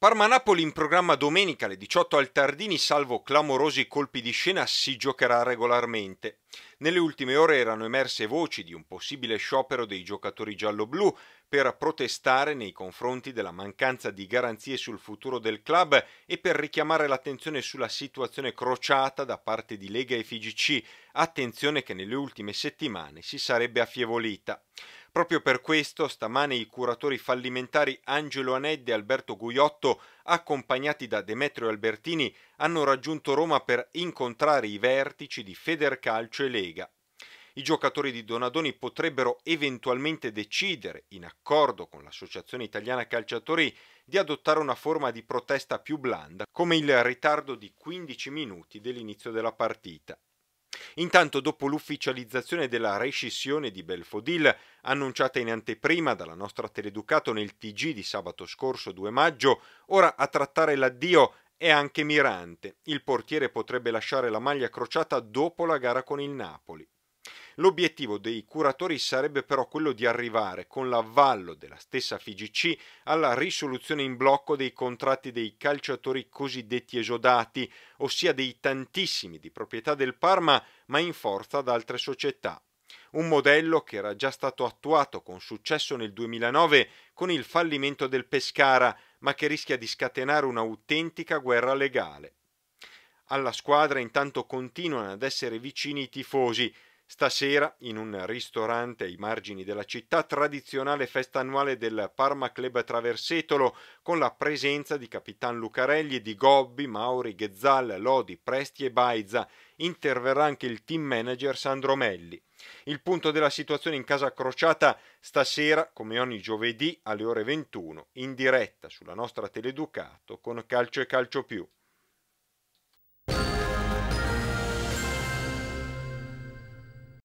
Parma-Napoli in programma domenica alle 18 al Tardini, salvo clamorosi colpi di scena, si giocherà regolarmente. Nelle ultime ore erano emerse voci di un possibile sciopero dei giocatori gialloblu per protestare nei confronti della mancanza di garanzie sul futuro del club e per richiamare l'attenzione sulla situazione crociata da parte di Lega e FIGC, attenzione che nelle ultime settimane si sarebbe affievolita. Proprio per questo stamane i curatori fallimentari Angelo Anedde e Alberto Guiotto, accompagnati da Demetrio Albertini, hanno raggiunto Roma per incontrare i vertici di Federcalcio e Lega. I giocatori di Donadoni potrebbero eventualmente decidere, in accordo con l'Associazione Italiana Calciatori, di adottare una forma di protesta più blanda, come il ritardo di 15 minuti dell'inizio della partita. Intanto, dopo l'ufficializzazione della rescissione di Belfodil, annunciata in anteprima dalla nostra Teleducato nel TG di sabato scorso 2 maggio, ora a trattare l'addio è anche Mirante. Il portiere potrebbe lasciare la maglia crociata dopo la gara con il Napoli. L'obiettivo dei curatori sarebbe però quello di arrivare con l'avvallo della stessa FIGC alla risoluzione in blocco dei contratti dei calciatori cosiddetti esodati, ossia dei tantissimi di proprietà del Parma ma in forza ad altre società. Un modello che era già stato attuato con successo nel 2009 con il fallimento del Pescara, ma che rischia di scatenare un'autentica guerra legale. Alla squadra intanto continuano ad essere vicini i tifosi, Stasera, in un ristorante ai margini della città, tradizionale festa annuale del Parma Club Traversetolo, con la presenza di Capitan Lucarelli, di Gobbi, Mauri, Ghezzal, Lodi, Presti e Baiza, Interverrà anche il team manager Sandro Melli. Il punto della situazione in casa crociata stasera, come ogni giovedì alle ore 21, in diretta sulla nostra Teleducato con Calcio e Calcio più.